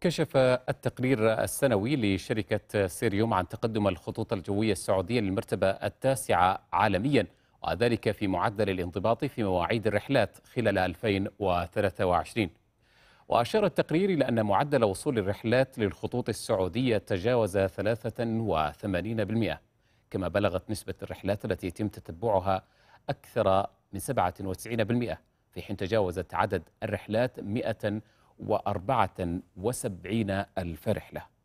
كشف التقرير السنوي لشركة سيريوم عن تقدم الخطوط الجوية السعودية للمرتبة التاسعة عالميا وذلك في معدل الانضباط في مواعيد الرحلات خلال 2023 وأشار التقرير إلى أن معدل وصول الرحلات للخطوط السعودية تجاوز 83% كما بلغت نسبة الرحلات التي يتم تتبعها أكثر من 97% في حين تجاوزت عدد الرحلات 100 وأربعة وسبعين الف رحلة